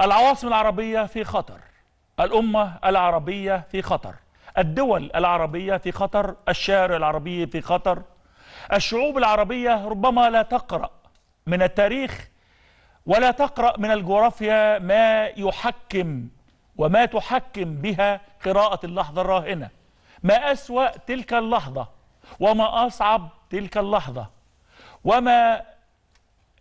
العواصم العربية في خطر الأمة العربية في خطر الدول العربية في خطر الشارع العربي في خطر الشعوب العربية ربما لا تقرأ من التاريخ ولا تقرأ من الجغرافيا ما يحكم وما تحكم بها قراءة اللحظة الراهنة ما أسوأ تلك اللحظة وما أصعب تلك اللحظة وما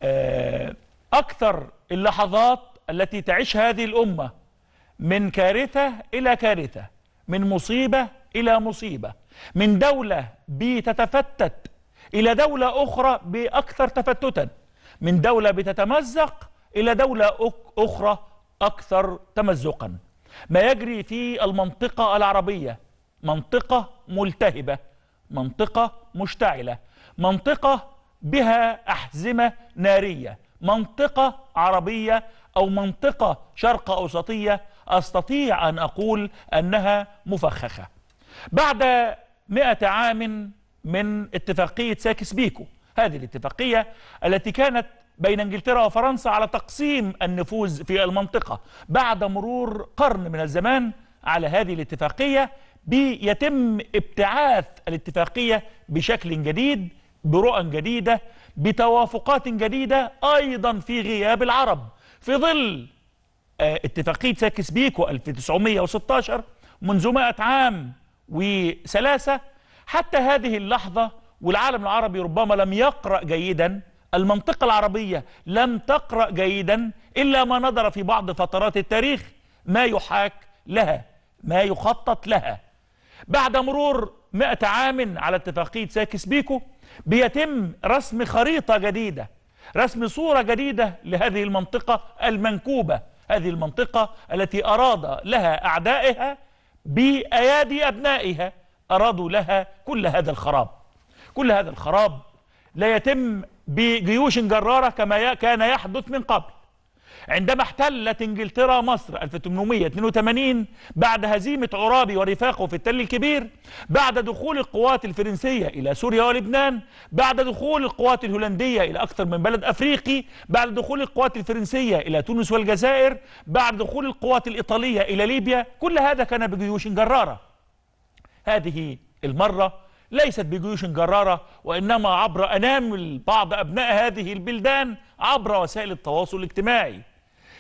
آه، أكثر اللحظات التي تعيش هذه الأمة من كارثة إلى كارثة من مصيبة إلى مصيبة من دولة بتتفتت إلى دولة أخرى بأكثر تفتتا من دولة بتتمزق إلى دولة أخرى أكثر تمزقا ما يجري في المنطقة العربية منطقة ملتهبة منطقة مشتعلة منطقة بها أحزمة نارية منطقة عربية أو منطقة شرق أوسطية أستطيع أن أقول أنها مفخخة بعد مئة عام من اتفاقية ساكس بيكو هذه الاتفاقية التي كانت بين انجلترا وفرنسا على تقسيم النفوذ في المنطقة بعد مرور قرن من الزمان على هذه الاتفاقية بيتم ابتعاث الاتفاقية بشكل جديد برؤى جديدة بتوافقات جديدة أيضا في غياب العرب في ظل آه، اتفاقية ساكس بيكو 1916 منذ مائة عام وثلاثة حتى هذه اللحظة والعالم العربي ربما لم يقرأ جيدا المنطقة العربية لم تقرأ جيدا إلا ما نظر في بعض فترات التاريخ ما يحاك لها ما يخطط لها بعد مرور مائة عام على اتفاقية ساكس بيكو بيتم رسم خريطة جديدة رسم صورة جديدة لهذه المنطقة المنكوبة هذه المنطقة التي أراد لها أعدائها بأيادي أبنائها أرادوا لها كل هذا الخراب كل هذا الخراب لا يتم بجيوش جرارة كما كان يحدث من قبل عندما احتلت انجلترا مصر 1882 بعد هزيمة عرابي ورفاقه في التل الكبير بعد دخول القوات الفرنسية إلى سوريا ولبنان بعد دخول القوات الهولندية إلى أكثر من بلد أفريقي بعد دخول القوات الفرنسية إلى تونس والجزائر بعد دخول القوات الإيطالية إلى ليبيا كل هذا كان بجيوش جرارة هذه المرة ليست بجيوش جرارة وإنما عبر أنامل بعض أبناء هذه البلدان عبر وسائل التواصل الاجتماعي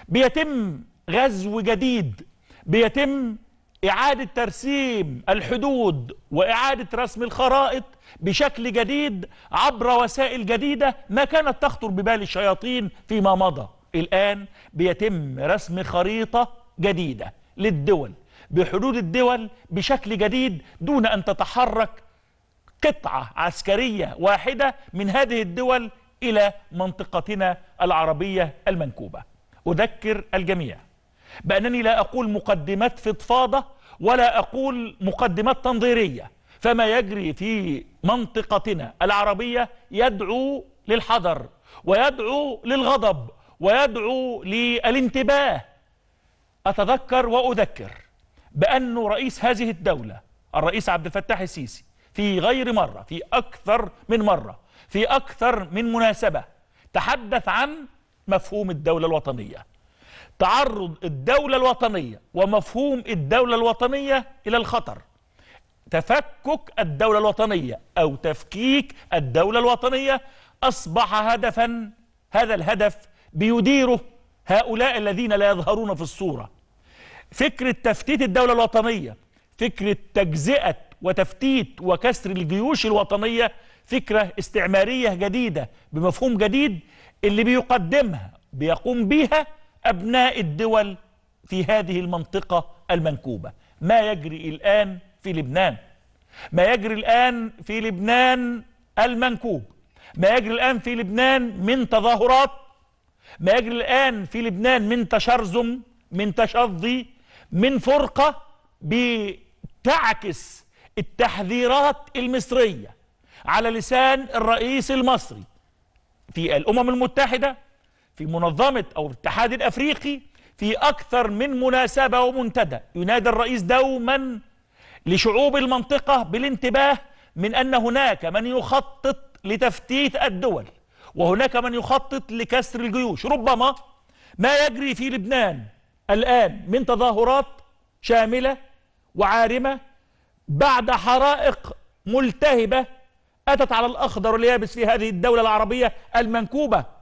بيتم غزو جديد بيتم إعادة ترسيم الحدود وإعادة رسم الخرائط بشكل جديد عبر وسائل جديدة ما كانت تخطر ببال الشياطين فيما مضى الآن بيتم رسم خريطة جديدة للدول بحدود الدول بشكل جديد دون أن تتحرك قطعة عسكرية واحدة من هذه الدول إلى منطقتنا العربية المنكوبة أذكر الجميع بأنني لا أقول مقدمات فضفاضة ولا أقول مقدمات تنظيرية فما يجري في منطقتنا العربية يدعو للحذر ويدعو للغضب ويدعو للانتباه أتذكر وأذكر بأن رئيس هذه الدولة الرئيس عبد الفتاح السيسي في غير مرة في أكثر من مرة في أكثر من مناسبة تحدث عن مفهوم الدولة الوطنية تعرض الدولة الوطنية ومفهوم الدولة الوطنية إلى الخطر تفكك الدولة الوطنية أو تفكيك الدولة الوطنية أصبح هدفا هذا الهدف بيديره هؤلاء الذين لا يظهرون في الصورة فكرة تفتيت الدولة الوطنية فكرة تجزئة وتفتيت وكسر الجيوش الوطنية فكرة استعمارية جديدة بمفهوم جديد اللي بيقدمها بيقوم بيها أبناء الدول في هذه المنطقة المنكوبة ما يجري الآن في لبنان ما يجري الآن في لبنان المنكوب ما يجري الآن في لبنان من تظاهرات ما يجري الآن في لبنان من تشرذم من تشظي من فرقة بتعكس التحذيرات المصرية على لسان الرئيس المصري في الأمم المتحدة في منظمة أو الاتحاد الأفريقي في أكثر من مناسبة ومنتدى ينادي الرئيس دوما لشعوب المنطقة بالانتباه من أن هناك من يخطط لتفتيت الدول وهناك من يخطط لكسر الجيوش ربما ما يجري في لبنان الآن من تظاهرات شاملة وعارمة بعد حرائق ملتهبة أتت على الأخضر اليابس في هذه الدولة العربية المنكوبة